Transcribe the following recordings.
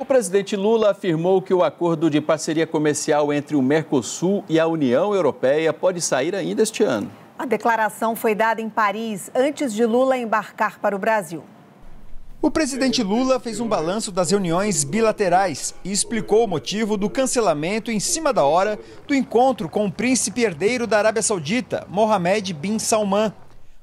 O presidente Lula afirmou que o acordo de parceria comercial entre o Mercosul e a União Europeia pode sair ainda este ano. A declaração foi dada em Paris antes de Lula embarcar para o Brasil. O presidente Lula fez um balanço das reuniões bilaterais e explicou o motivo do cancelamento em cima da hora do encontro com o príncipe herdeiro da Arábia Saudita, Mohammed bin Salman.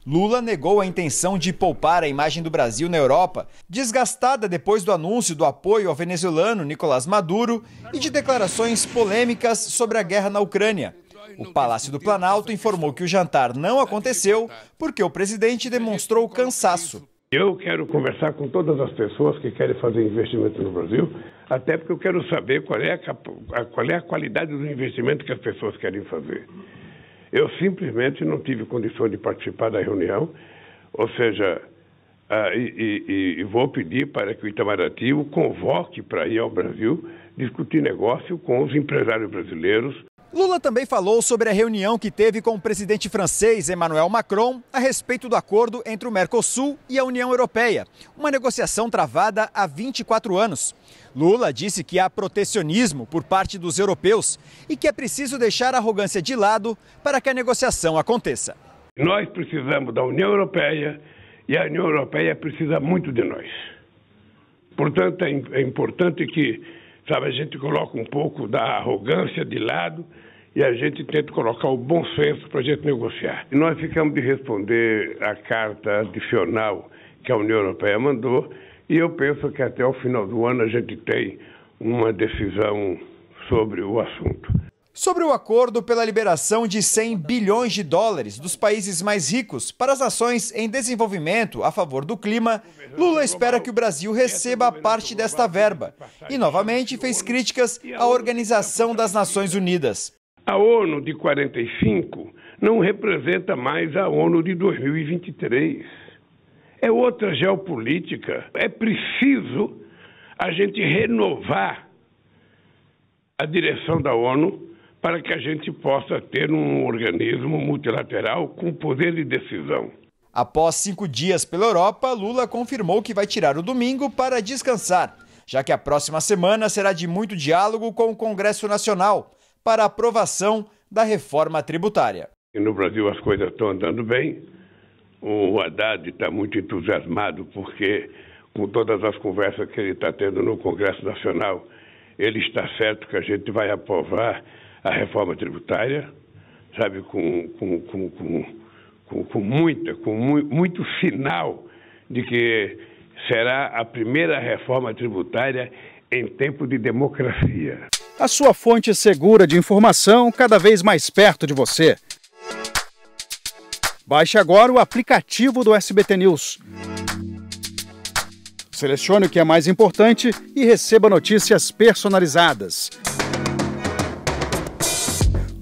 Lula negou a intenção de poupar a imagem do Brasil na Europa, desgastada depois do anúncio do apoio ao venezuelano Nicolás Maduro e de declarações polêmicas sobre a guerra na Ucrânia. O Palácio do Planalto informou que o jantar não aconteceu porque o presidente demonstrou cansaço. Eu quero conversar com todas as pessoas que querem fazer investimento no Brasil, até porque eu quero saber qual é a, qual é a qualidade do investimento que as pessoas querem fazer. Eu simplesmente não tive condições de participar da reunião, ou seja, ah, e, e, e, vou pedir para que o Itamaraty o convoque para ir ao Brasil discutir negócio com os empresários brasileiros, Lula também falou sobre a reunião que teve com o presidente francês Emmanuel Macron a respeito do acordo entre o Mercosul e a União Europeia, uma negociação travada há 24 anos. Lula disse que há protecionismo por parte dos europeus e que é preciso deixar a arrogância de lado para que a negociação aconteça. Nós precisamos da União Europeia e a União Europeia precisa muito de nós. Portanto, é, é importante que Sabe, a gente coloca um pouco da arrogância de lado e a gente tenta colocar o bom senso para a gente negociar. E nós ficamos de responder a carta adicional que a União Europeia mandou e eu penso que até o final do ano a gente tem uma decisão sobre o assunto sobre o acordo pela liberação de 100 bilhões de dólares dos países mais ricos para as ações em desenvolvimento a favor do clima, Lula espera que o Brasil receba parte desta verba e novamente fez críticas à Organização das Nações Unidas. A ONU de 45 não representa mais a ONU de 2023. É outra geopolítica. É preciso a gente renovar a direção da ONU para que a gente possa ter um organismo multilateral com poder de decisão. Após cinco dias pela Europa, Lula confirmou que vai tirar o domingo para descansar, já que a próxima semana será de muito diálogo com o Congresso Nacional para aprovação da reforma tributária. No Brasil as coisas estão andando bem. O Haddad está muito entusiasmado porque, com todas as conversas que ele está tendo no Congresso Nacional, ele está certo que a gente vai aprovar a reforma tributária, sabe, com, com, com, com, com muita, com muito sinal de que será a primeira reforma tributária em tempo de democracia. A sua fonte segura de informação cada vez mais perto de você. Baixe agora o aplicativo do SBT News. Selecione o que é mais importante e receba notícias personalizadas